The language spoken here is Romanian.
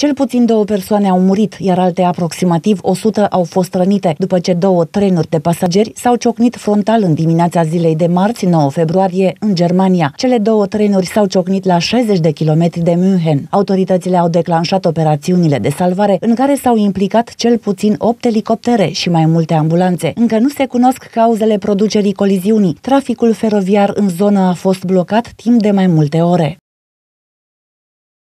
Cel puțin două persoane au murit, iar alte aproximativ 100 au fost rănite după ce două trenuri de pasageri s-au ciocnit frontal în dimineața zilei de marți, 9 februarie, în Germania. Cele două trenuri s-au ciocnit la 60 de kilometri de München. Autoritățile au declanșat operațiunile de salvare în care s-au implicat cel puțin 8 elicoptere și mai multe ambulanțe. Încă nu se cunosc cauzele producerii coliziunii. Traficul feroviar în zonă a fost blocat timp de mai multe ore.